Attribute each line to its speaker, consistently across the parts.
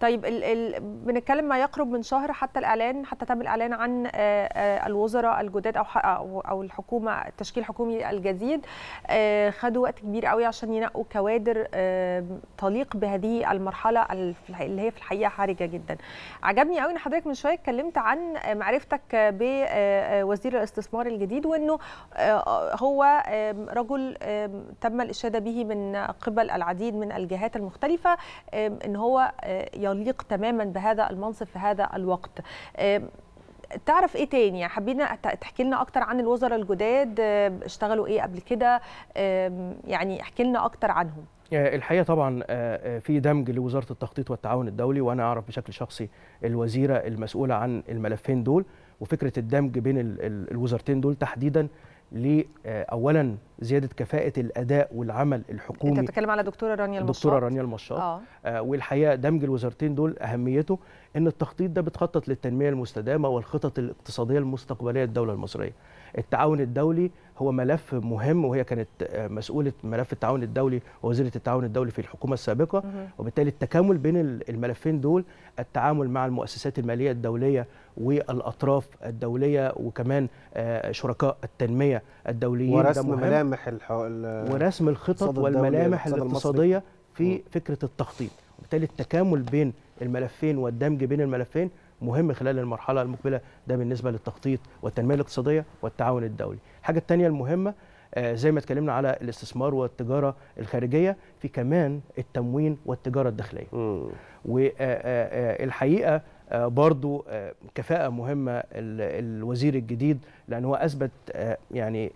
Speaker 1: طيب ال ال بنتكلم ما يقرب من شهر حتى الاعلان حتى تم الاعلان عن آه، آه، الوزراء الجداد او او الحكومه التشكيل الحكومي الجديد آه، خدوا وقت كبير قوي عشان ينقوا كوادر تليق بهذه المرحله اللي هي في الحقيقه حرجه جدا عجبني قوي ان حضرتك من شويه اتكلمت عن معرفتك بوزير الاستثمار الجديد وانه هو رجل تم الاشاده به من قبل العديد من الجهات المختلفه ان هو يليق تماما بهذا المنصب في هذا الوقت تعرف ايه تاني حابين تحكي لنا اكتر عن الوزراء الجداد اشتغلوا ايه قبل كده يعني احكي لنا اكتر عنهم
Speaker 2: آه، الحقيقه طبعا آه، آه، في دمج لوزاره التخطيط والتعاون الدولي وانا اعرف بشكل شخصي الوزيره المسؤوله عن الملفين دول وفكره الدمج بين الوزارتين دول تحديدا آه، اولا زياده كفاءه الاداء والعمل الحكومي انت بتتكلم
Speaker 1: على دكتوره رانيا المشاط دكتوره
Speaker 2: رانيا المشاط آه. آه والحقيقه دمج الوزارتين دول اهميته ان التخطيط ده بتخطط للتنميه المستدامه والخطط الاقتصاديه المستقبليه للدوله المصريه التعاون الدولي هو ملف مهم وهي كانت آه، مسؤوله ملف التعاون الدولي ووزيره التعاون الدولي في الحكومه السابقه وبالتالي التكامل بين الملفين دول التعامل مع المؤسسات الماليه الدوليه والاطراف الدوليه وكمان آه، شركاء التنميه الدوليين ورسم ملامح
Speaker 1: ورسم الخطط والملامح الاقتصاديه
Speaker 2: في فكره التخطيط وبالتالي التكامل بين الملفين والدمج بين الملفين مهم خلال المرحله المقبله ده بالنسبه للتخطيط والتنميه الاقتصاديه والتعاون الدولي الحاجه الثانيه المهمه آه، زي ما اتكلمنا على الاستثمار والتجاره الخارجيه في كمان التموين والتجاره الداخليه والحقيقه آه، آه، برضو كفاءة مهمة الوزير الجديد لأن هو أثبت يعني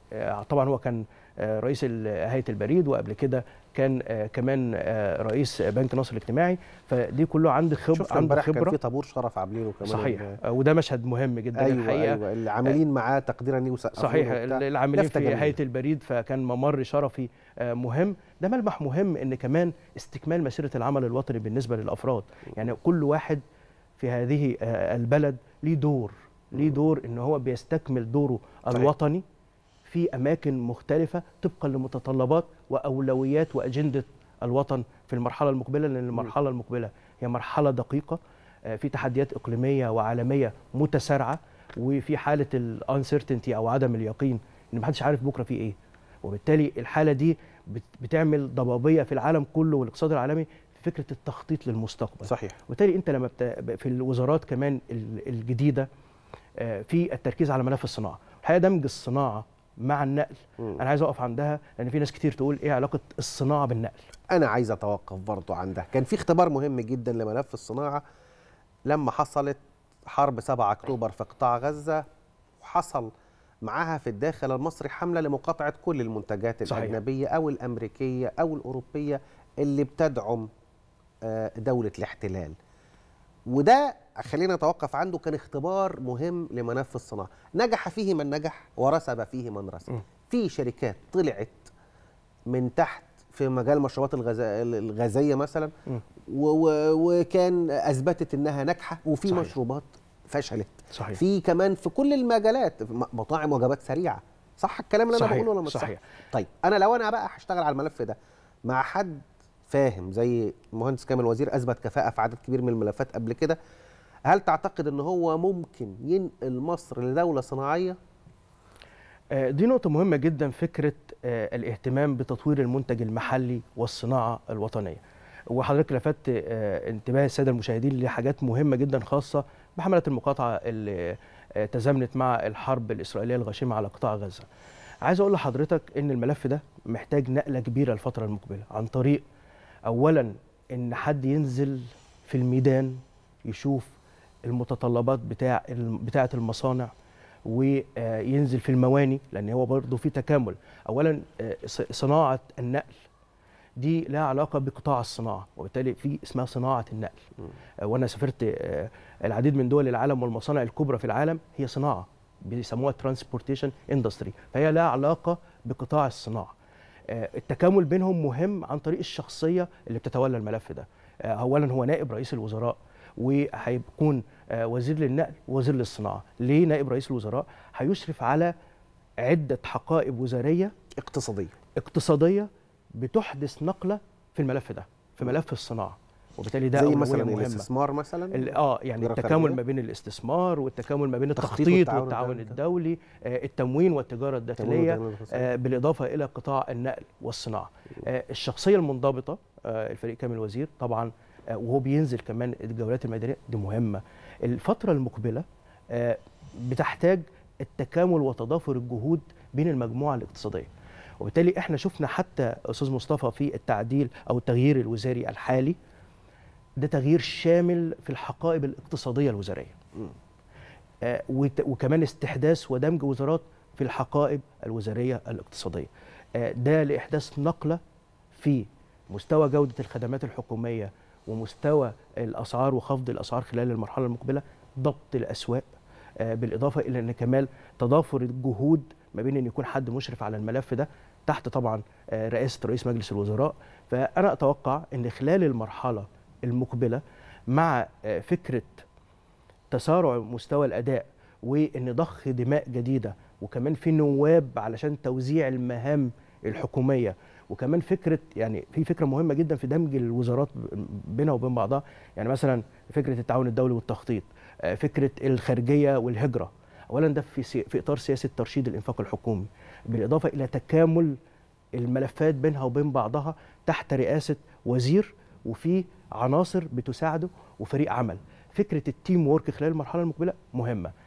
Speaker 2: طبعا هو كان رئيس هيئة البريد وقبل كده كان آه، كمان آه، رئيس بنك ناصر الاجتماعي فدي كله
Speaker 1: عنده خبره شفت عنده خبره كان في طابور شرف عاملينه كمان صحيح آه، وده مشهد مهم جدا أيوة الحقيقه أيوة العاملين معاه تقديرا ليه صحيح العاملين في هيئه
Speaker 2: البريد فكان ممر شرفي مهم ده ملمح مهم ان كمان استكمال مسيره العمل الوطني بالنسبه للافراد يعني كل واحد في هذه البلد ليه دور ليه دور ان هو بيستكمل دوره الوطني صحيح. في أماكن مختلفة طبقا لمتطلبات وأولويات وأجندة الوطن في المرحلة المقبلة لأن المرحلة المقبلة هي مرحلة دقيقة آه، في تحديات إقليمية وعالمية متسارعة وفي حالة الانسرتينتي أو عدم اليقين إن محدش عارف بكرة في إيه وبالتالي الحالة دي بتعمل ضبابية في العالم كله والاقتصاد العالمي في فكرة التخطيط للمستقبل صحيح وبالتالي أنت لما بت... في الوزارات كمان الجديدة آه، في التركيز على ملف الصناعة الحقيقة دمج الصناعة مع النقل م. انا عايز اقف عندها لان في ناس كتير
Speaker 1: تقول ايه علاقه الصناعه بالنقل انا عايز اتوقف برضه عندها كان في اختبار مهم جدا لملف الصناعه لما حصلت حرب 7 اكتوبر في قطاع غزه وحصل معاها في الداخل المصري حمله لمقاطعه كل المنتجات صحيح. الاجنبيه او الامريكيه او الاوروبيه اللي بتدعم آه، دوله الاحتلال وده خلينا نتوقف عنده كان اختبار مهم لملف الصناعه نجح فيه من نجح ورسب فيه من رسب في شركات طلعت من تحت في مجال المشروبات الغازيه مثلا وكان اثبتت انها ناجحه وفي صحيح. مشروبات فشلت صحيح. في كمان في كل المجالات مطاعم وجبات سريعه صح الكلام اللي انا بقوله ولا مش صحيح طيب انا لو انا بقى هشتغل على الملف ده مع حد فاهم زي المهندس كامل وزير اثبت كفاءه في عدد كبير من الملفات قبل كده هل تعتقد ان هو ممكن ينقل مصر لدوله صناعيه آه، دي نقطة مهمة جدا فكرة آه، الاهتمام
Speaker 2: بتطوير المنتج المحلي والصناعة الوطنية وحضرتك لفت آه، انتباه السادة المشاهدين لحاجات مهمة جدا خاصة بحملة المقاطعة اللي تزامنت مع الحرب الإسرائيلية الغاشمة على قطاع غزة عايز أقول لحضرتك أن الملف ده محتاج نقلة كبيرة الفترة المقبلة عن طريق أولا أن حد ينزل في الميدان يشوف المتطلبات بتاع بتاعه المصانع وينزل في المواني لان هو برضه في تكامل اولا آه، صناعه النقل دي لها علاقه بقطاع الصناعه وبالتالي في اسمها صناعه النقل آه، وانا سافرت آه، العديد من دول العالم والمصانع الكبرى في العالم هي صناعه بيسموها ترانسبورتيشن اندستري فهي لها علاقه بقطاع الصناعه التكامل بينهم مهم عن طريق الشخصيه اللي بتتولى الملف ده اولا هو نائب رئيس الوزراء وهيكون آه، وزير للنقل وزير للصناعه ليه نائب رئيس الوزراء هيشرف على عده حقائب وزاريه اقتصاديه اقتصاديه بتحدث نقله في الملف ده في ملف الصناعه وبالتالي ده زي مثلا مهمة. الاستثمار مثلا اه يعني التكامل ما بين الاستثمار والتكامل ما بين التخطيط والتعاون, والتعاون الدولي آه التموين والتجاره الداخليه آه بالاضافه الى قطاع النقل والصناعه آه الشخصيه المنضبطه آه الفريق كامل وزير طبعا آه، وهو بينزل كمان الجولات الميدانيه دي مهمه الفتره المقبله آه، بتحتاج التكامل وتضافر الجهود بين المجموعه الاقتصاديه وبالتالي احنا شفنا حتى استاذ مصطفى في التعديل او التغيير الوزاري الحالي ده تغيير شامل في الحقائب الاقتصاديه الوزاريه آه، وكمان استحداث ودمج وزارات في الحقائب الوزاريه الاقتصاديه ده لاحداث نقله في مستوى جوده الخدمات الحكوميه ومستوى الاسعار وخفض الاسعار خلال المرحله المقبله ضبط الاسواق آه، بالاضافه الى ان كمان تضافر الجهود ما بين ان يكون حد مشرف على الملف ده تحت طبعا آه، رئاسه رئيس مجلس الوزراء فانا اتوقع ان خلال المرحله المقبله مع آه، فكره تسارع مستوى الاداء وان ضخ دماء جديده وكمان في نواب علشان توزيع المهام الحكوميه وكمان فكره يعني في فكره مهمه جدا في دمج الوزارات بينها وبين بعضها يعني مثلا فكره التعاون الدولي والتخطيط آه، فكره الخارجيه والهجره اولا ده في في اطار سياسه ترشيد الانفاق الحكومي بالاضافه الى تكامل الملفات بينها وبين بعضها تحت رئاسه وزير وفي عناصر بتساعده وفريق عمل فكره التيم وورك خلال المرحله المقبله مهمه